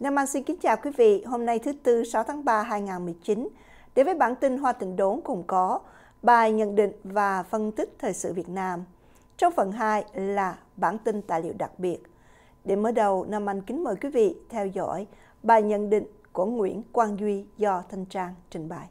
Nam Anh xin kính chào quý vị. Hôm nay thứ Tư 6 tháng 3 2019. Đến với bản tin Hoa Tịnh Đốn cùng có bài nhận định và phân tích thời sự Việt Nam. Trong phần 2 là bản tin tài liệu đặc biệt. Để mở đầu, Nam Anh kính mời quý vị theo dõi bài nhận định của Nguyễn Quang Duy do Thanh Trang trình bày.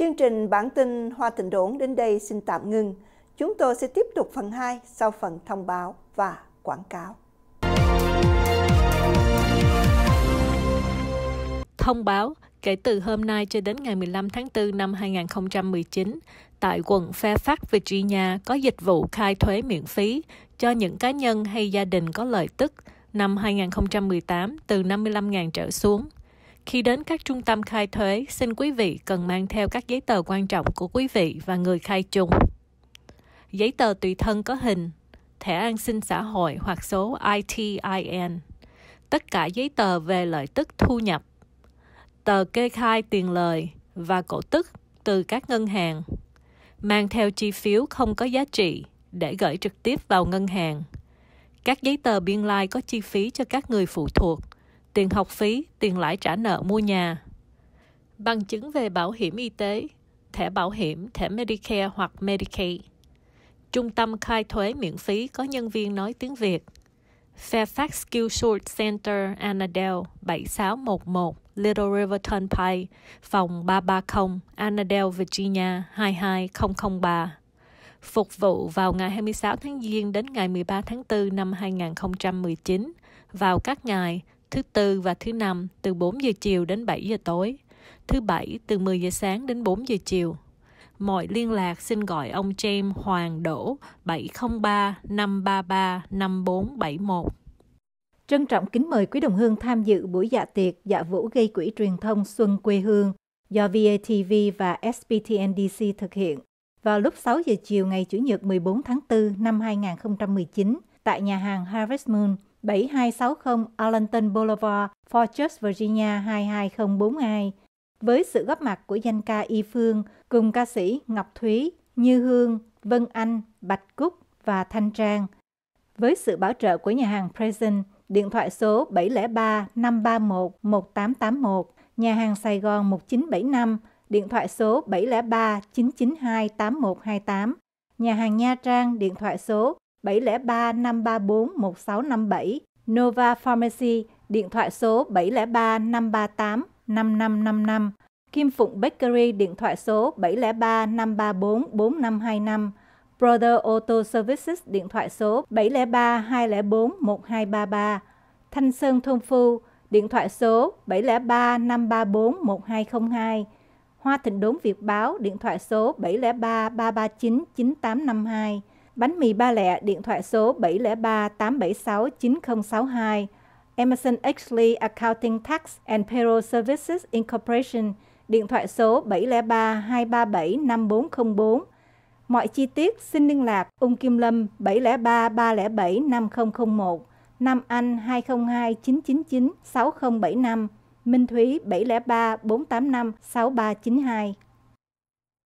Chương trình bản tin Hoa Thịnh Đốn đến đây xin tạm ngưng. Chúng tôi sẽ tiếp tục phần 2 sau phần thông báo và quảng cáo. Thông báo kể từ hôm nay cho đến ngày 15 tháng 4 năm 2019, tại quận Fairfax, Virginia có dịch vụ khai thuế miễn phí cho những cá nhân hay gia đình có lợi tức năm 2018 từ 55.000 trở xuống – khi đến các trung tâm khai thuế, xin quý vị cần mang theo các giấy tờ quan trọng của quý vị và người khai trùng. Giấy tờ tùy thân có hình, thẻ an sinh xã hội hoặc số ITIN. Tất cả giấy tờ về lợi tức thu nhập, tờ kê khai tiền lời và cổ tức từ các ngân hàng. Mang theo chi phiếu không có giá trị để gửi trực tiếp vào ngân hàng. Các giấy tờ biên lai có chi phí cho các người phụ thuộc – tiền học phí, tiền lãi trả nợ mua nhà. Bằng chứng về bảo hiểm y tế, thẻ bảo hiểm, thẻ Medicare hoặc Medicaid. Trung tâm khai thuế miễn phí có nhân viên nói tiếng Việt. Fairfax Skill Short Center, Annadale, 7611 Little River Turnpike, phòng 330, Annadale, Virginia 22003. Phục vụ vào ngày 26 tháng Giêng đến ngày 13 tháng 4 năm 2019 vào các ngày thứ tư và thứ năm từ 4 giờ chiều đến 7 giờ tối, thứ bảy từ 10 giờ sáng đến 4 giờ chiều. Mọi liên lạc xin gọi ông James Hoàng Đỗ 703 533 5471. Trân trọng kính mời quý đồng hương tham dự buổi dạ tiệc dạ vũ gây quỹ truyền thông Xuân quê hương do VATV và SPTNDC thực hiện vào lúc 6 giờ chiều ngày Chủ nhật 14 tháng 4 năm 2019 tại nhà hàng Harvest Moon, 7260 Arlington Boulevard, Fort Worth, Virginia 22042 với sự góp mặt của danh ca Y Phương cùng ca sĩ Ngọc Thúy, Như Hương, Vân Anh, Bạch Cúc và Thanh Trang. Với sự bảo trợ của nhà hàng Present, điện thoại số 703 531 1881, nhà hàng Sài Gòn 1975, điện thoại số 703 992 8128, nhà hàng Nha Trang điện thoại số 703 534 1657, Nova Pharmacy, điện thoại số 703 538 5555, Kim Phụng Bakery, điện thoại số 703 534 4525, Brother Auto Services, điện thoại số 703 204 1233, Thanh Sơn Thôn Phu, điện thoại số 703 534 1202, Hoa Thịnh Đốn Việt Báo, điện thoại số 703 339 9852, Bánh mì ba lẹ, điện thoại số 703 876 9062. Emerson Exley Accounting Tax and Payroll Services Incorporation, điện thoại số 703 237 5404. Mọi chi tiết xin liên lạc Ung Kim Lâm 703 307 5001, Nam Anh 202 999 6075, Minh Thúy 703 485 6392.